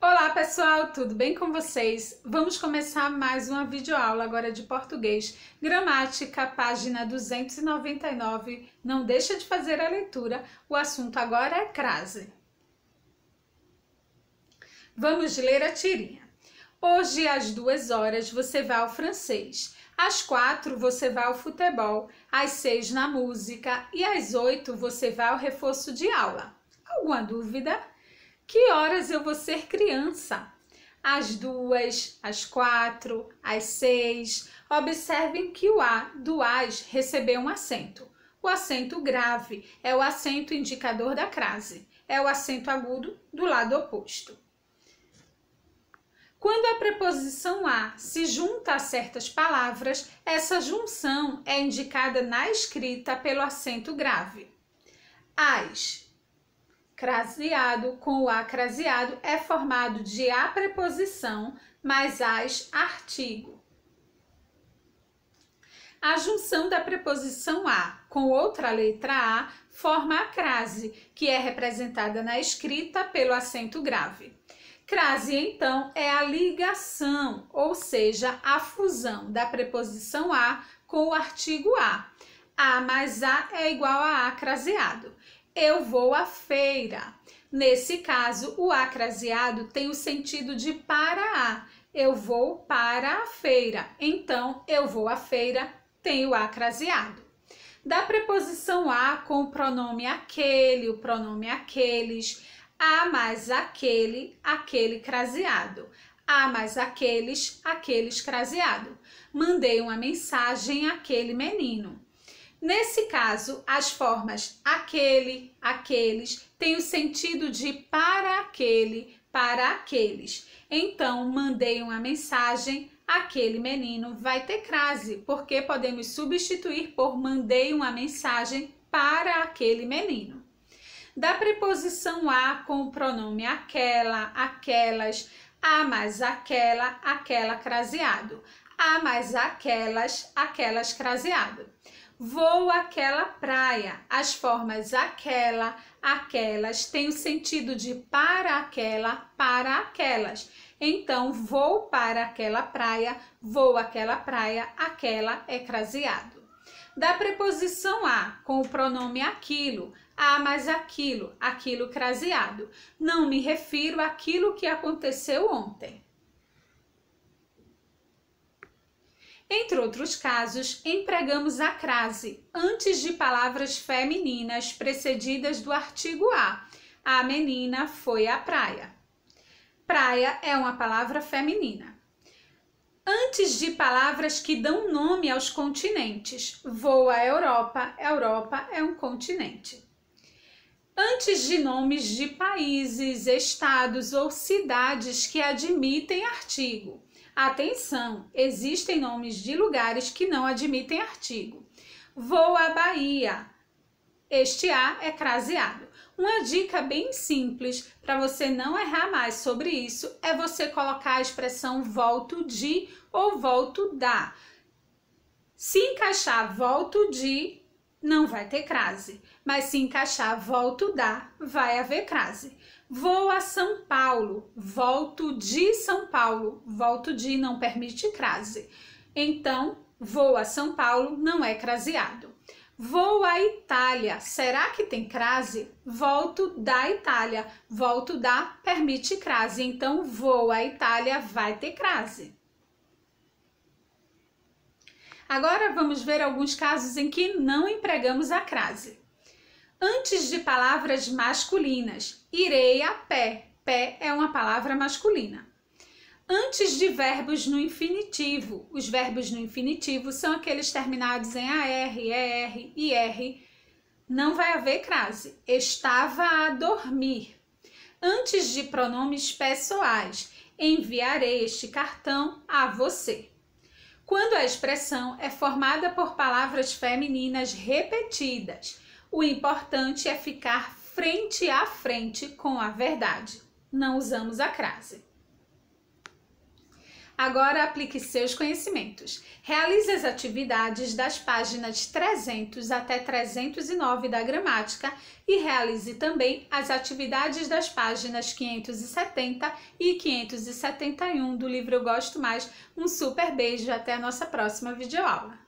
Olá pessoal, tudo bem com vocês? Vamos começar mais uma videoaula agora de português. Gramática, página 299. Não deixa de fazer a leitura. O assunto agora é crase. Vamos ler a tirinha. Hoje às duas horas você vai ao francês. Às quatro você vai ao futebol, às seis na música e às oito você vai ao reforço de aula. Alguma dúvida? Que horas eu vou ser criança? Às duas, às quatro, às seis. Observem que o A do as recebeu um acento. O acento grave é o acento indicador da crase, é o acento agudo do lado oposto. Quando a preposição a se junta a certas palavras, essa junção é indicada na escrita pelo acento grave. As craseado com o acraseado é formado de a preposição mais as artigo. A junção da preposição a com outra letra a forma a crase, que é representada na escrita pelo acento grave. Crase, então, é a ligação, ou seja, a fusão da preposição a com o artigo a. A mais a é igual a acraseado eu vou à feira. Nesse caso, o acraseado tem o sentido de para a. Eu vou para a feira. Então, eu vou à feira tem o acraseado. Da preposição a com o pronome aquele, o pronome aqueles, a mais aquele, aquele craseado. A mais aqueles, aqueles craseado. Mandei uma mensagem àquele menino. Nesse caso, as formas aquele, aqueles, têm o sentido de para aquele, para aqueles. Então, mandei uma mensagem, aquele menino vai ter crase, porque podemos substituir por mandei uma mensagem para aquele menino. Da preposição a com o pronome aquela, aquelas, a mais aquela, aquela craseado, a mais aquelas, aquelas craseado. Vou àquela praia. As formas aquela, aquelas têm o sentido de para aquela, para aquelas. Então, vou para aquela praia, vou àquela praia, aquela é craseado. Da preposição a com o pronome aquilo, a mais aquilo, aquilo craseado. Não me refiro àquilo que aconteceu ontem. Entre outros casos, empregamos a crase antes de palavras femininas precedidas do artigo A. A menina foi à praia. Praia é uma palavra feminina antes de palavras que dão nome aos continentes. Voa à Europa, Europa é um continente. Antes de nomes de países, estados ou cidades que admitem artigo. Atenção, existem nomes de lugares que não admitem artigo. Vou à Bahia. Este A é craseado. Uma dica bem simples para você não errar mais sobre isso é você colocar a expressão volto de ou volto da. Se encaixar volto de, não vai ter crase, mas se encaixar volto da, vai haver crase. Vou a São Paulo, volto de São Paulo. Volto de não permite crase. Então, vou a São Paulo não é craseado. Vou à Itália, será que tem crase? Volto da Itália, volto da permite crase. Então, vou à Itália vai ter crase. Agora vamos ver alguns casos em que não empregamos a crase. Antes de palavras masculinas, irei a pé. Pé é uma palavra masculina. Antes de verbos no infinitivo, os verbos no infinitivo são aqueles terminados em AR, ER, IR. Não vai haver crase. Estava a dormir. Antes de pronomes pessoais, enviarei este cartão a você. Quando a expressão é formada por palavras femininas repetidas, o importante é ficar frente a frente com a verdade. Não usamos a crase. Agora aplique seus conhecimentos. Realize as atividades das páginas 300 até 309 da gramática e realize também as atividades das páginas 570 e 571 do livro Eu Gosto Mais. Um super beijo até a nossa próxima videoaula.